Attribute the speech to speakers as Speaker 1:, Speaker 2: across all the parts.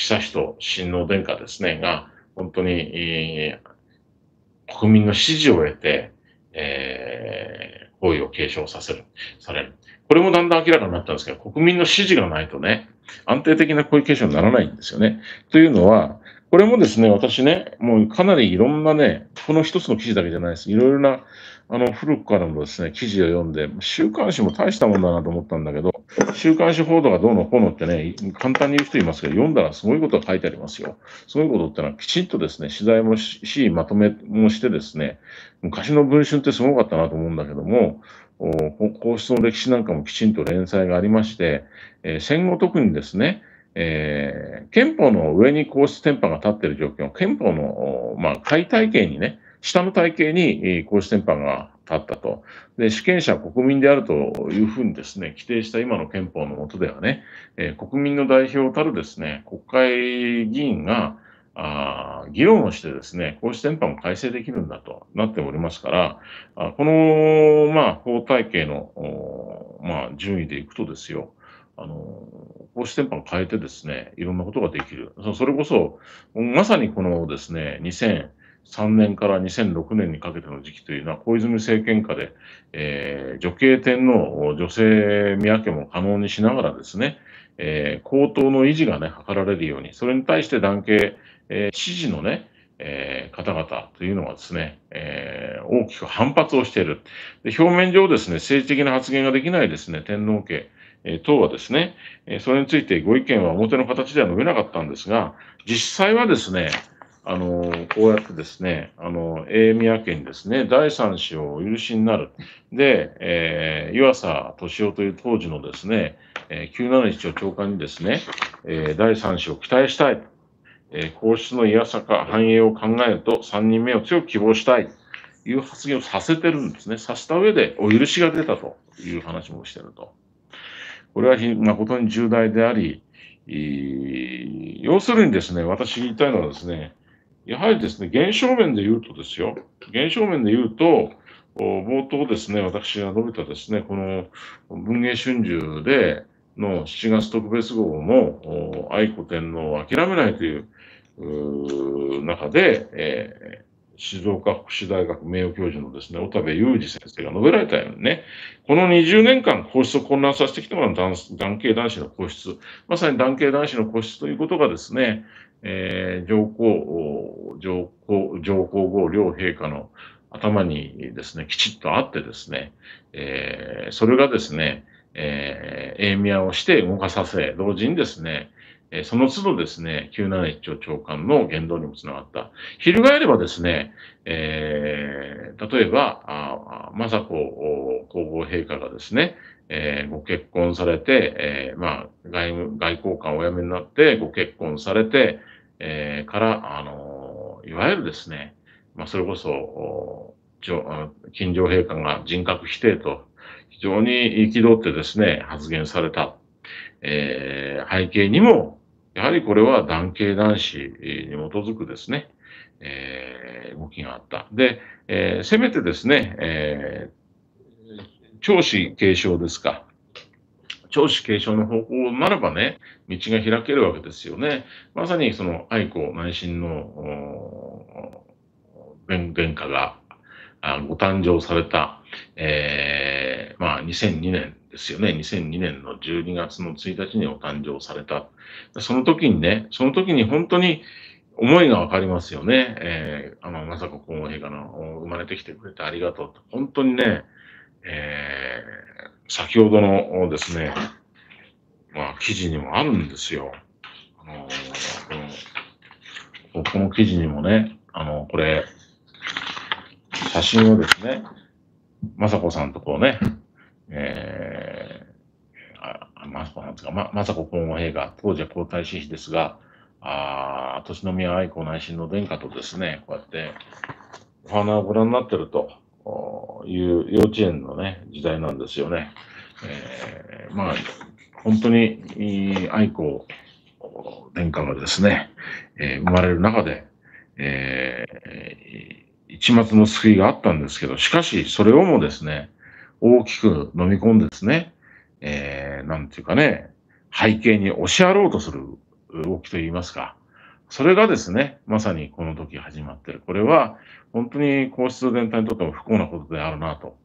Speaker 1: 悠仁親王殿下ですね、が、本当に、えー、国民の支持を得て、えー、行為を継承させる、される。これもだんだん明らかになったんですけど、国民の支持がないとね、安定的な皇位継承にならないんですよね。というのは、これもですね、私ね、もうかなりいろんなね、この一つの記事だけじゃないです。いろいろな、あの、古くからのですね、記事を読んで、週刊誌も大したもんだなと思ったんだけど、週刊誌報道がどうのこうのってね、簡単に言う人いますけど、読んだらすごいことが書いてありますよ。すごいことってのは、きちんとですね、取材もし、まとめもしてですね、昔の文春ってすごかったなと思うんだけども、皇室の歴史なんかもきちんと連載がありまして、えー、戦後特にですね、えー、憲法の上に皇室典範が立っている状況、憲法の、まあ、解体系にね、下の体系に皇室典範が立ったと。で、主権者は国民であるというふうにですね、規定した今の憲法の下ではね、えー、国民の代表たるですね、国会議員が、あ議論をしてですね、皇室典範を改正できるんだとなっておりますから、あこの、まあ、法体系の、まあ、順位でいくとですよ、あの、公式店舗を変えてですね、いろんなことができる。それこそ、まさにこのですね、2003年から2006年にかけての時期というのは、小泉政権下で、えー、女系天皇、女性宮家も可能にしながらですね、えー、高等の維持がね、図られるように、それに対して男系、えー、支持のね、えー、方々というのはですね、えー、大きく反発をしているで。表面上ですね、政治的な発言ができないですね、天皇家、え党はですね、それについてご意見は表の形では述べなかったんですが、実際はですね、あの、こうやってですね、あの、英宮家にですね、第三子をお許しになる。で、えー、湯浅敏夫という当時のですね、えー、97市長長官にですね、えー、第三子を期待したい。えー、皇室の岩佐か繁栄を考えると三人目を強く希望したい。いう発言をさせてるんですね。させた上でお許しが出たという話もしてると。これは誠に重大であり、要するにですね、私言いたいのはですね、やはりですね、現象面で言うとですよ、現象面で言うと、冒頭ですね、私が述べたですね、この文藝春秋での7月特別号の愛子天皇を諦めないという中で、え静岡福祉大学名誉教授のですね、小田部裕二先生が述べられたようにね、この20年間、皇室を混乱させてきたのは男系男子の皇室、まさに男系男子の皇室ということがですね、えー、上皇、上皇、上皇后両陛下の頭にですね、きちっとあってですね、えー、それがですね、えー、ミアをして動かさせ、同時にですね、その都度ですね、971兆長官の言動にもつながった。翻ればですね、えー、例えば、さ子皇后陛下がですね、えー、ご結婚されて、えー、まあ、外務、外交官をお辞めになってご結婚されて、えから、あのいわゆるですね、まあ、それこそ、金城陛下が人格否定と非常に憤ってですね、発言された。えー、背景にも、やはりこれは男系男子に基づくですね、えー、動きがあった。で、えー、せめてですね、えー、長子継承ですか。長子継承の方向ならばね、道が開けるわけですよね。まさにその愛子内親の弁殿下があご誕生された、えー、まあ2002年ですよね。2002年の12月の1日にお誕生された。その時にね、その時に本当に思いがわかりますよね。えー、あの、まさこ皇后陛下の生まれてきてくれてありがとうと。本当にね、えー、先ほどのですね、まあ、記事にもあるんですよ。あのこの、この記事にもね、あの、これ、写真をですね、雅子さんとこうね、えー、あさこなんですか、ま、さこ皇后陛下、当時は皇太子妃ですが、ああ、年宮愛子内親の殿下とですね、こうやってお花をご覧になってるという幼稚園のね、時代なんですよね。えー、まあ、本当に愛子殿下がですね、えー、生まれる中で、えー、一末の救いがあったんですけど、しかしそれをもですね、大きく飲み込んでですね、えー、なんていうかね、背景に押しやろうとする動きといいますか、それがですね、まさにこの時始まってる。これは本当に皇室全体にとっても不幸なことであるなと、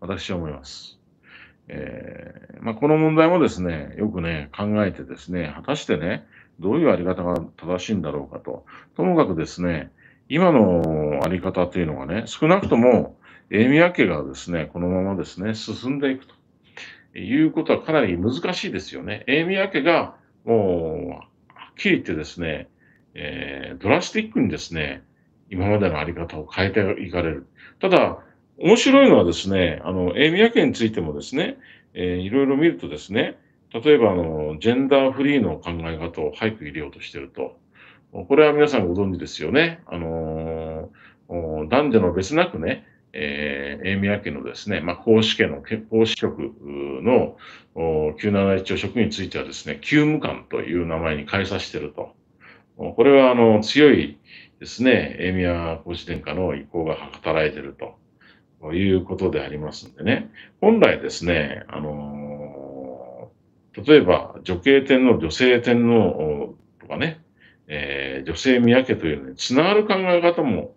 Speaker 1: 私は思います。えー、まあ、この問題もですね、よくね、考えてですね、果たしてね、どういうあり方が正しいんだろうかと。ともかくですね、今のあり方というのがね、少なくともエミア家がですね、このままですね、進んでいくということはかなり難しいですよね。エミア家がもう、はっきり言ってですね、えー、ドラスティックにですね、今までのあり方を変えていかれる。ただ、面白いのはですね、あの、エミア家についてもですね、えー、いろいろ見るとですね、例えば、あの、ジェンダーフリーの考え方を早く入れようとしてると。これは皆さんご存知ですよね。あのー、男女の別なくね、えー、ミア家のですね、まあ、公子家の、公子局の971丁職についてはですね、休務官という名前に変えさせてると。これは、あの、強いですね、ミア公子殿下の意向が働いてるということでありますんでね、本来ですね、あのー、例えば、女系天皇、女性天皇とかね、えー、女性宮家というのにつながる考え方も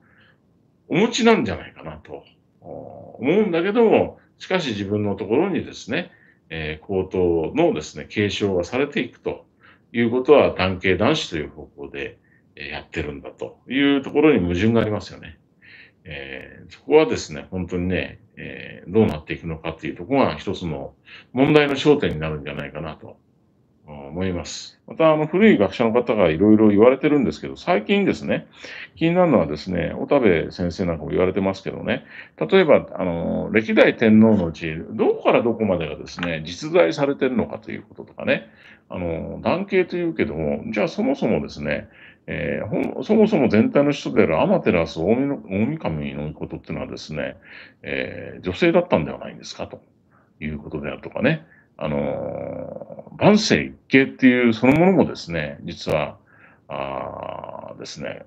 Speaker 1: お持ちなんじゃないかなと思うんだけども、しかし自分のところにですね、えー、高等のですね、継承がされていくということは、男系男子という方向でやってるんだというところに矛盾がありますよね。えー、そこはですね、本当にね、えー、どうなっていくのかっていうところが一つの問題の焦点になるんじゃないかなと思います。また、あの、古い学者の方がいろいろ言われてるんですけど、最近ですね、気になるのはですね、小田部先生なんかも言われてますけどね、例えば、あの、歴代天皇のうち、どこからどこまでがですね、実在されてるのかということとかね、あの、男系というけども、じゃあそもそもですね、えー、そもそも全体の人であるアマテラス、大神のことっていうのはですね、えー、女性だったんではないんですかということであるとかね、あのー万世一系っていうそのものもですね、実は、あですね、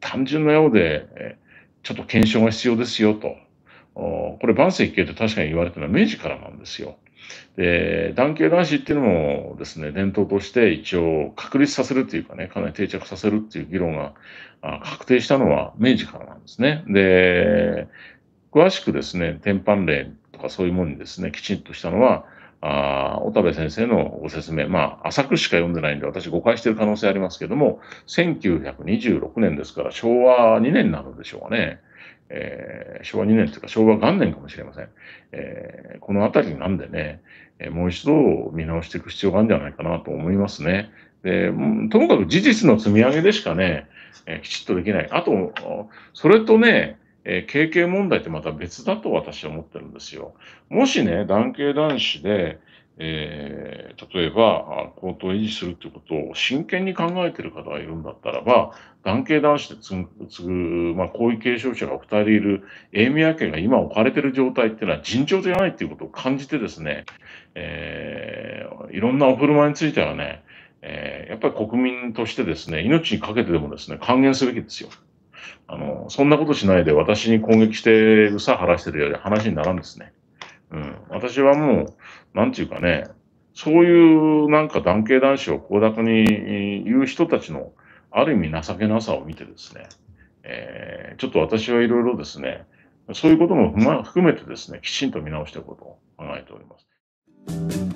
Speaker 1: 単純なようで、ちょっと検証が必要ですよと。これ万世一系って確かに言われてるのは明治からなんですよ。で、男系男子っていうのもですね、伝統として一応確立させるっていうかね、かなり定着させるっていう議論が確定したのは明治からなんですね。で、詳しくですね、天板例とかそういうものにですね、きちんとしたのは、あ小田部先生のご説明、まあ、浅くしか読んでないんで、私誤解してる可能性ありますけども、1926年ですから、昭和2年なのでしょうかね。えー、昭和2年というか昭和元年かもしれません。えー、このあたりなんでね、えー、もう一度見直していく必要があるんじゃないかなと思いますね。で、ともかく事実の積み上げでしかね、えきちっとできない。あと、それとね、えー、経験問題ってまた別だと私は思ってるんですよ。もしね、男系男子で、えー、例えば、高等を維持するってことを真剣に考えてる方がいるんだったらば、男系男子で継ぐ、まあ、皇位継承者が2人いる、エミア家が今置かれてる状態っていうのは尋常じゃないっていうことを感じてですね、えー、いろんなお振る舞いについてはね、えー、やっぱり国民としてですね、命にかけてでもですね、還元すべきですよ。あの、そんなことしないで私に攻撃してさ晴らしてるより話にならんですね。うん。私はもう、なんていうかね、そういうなんか男系男子を高額に言う人たちのある意味情けなさを見てですね、えー、ちょっと私はいろいろですね、そういうことも含めてですね、きちんと見直していこうと考えております。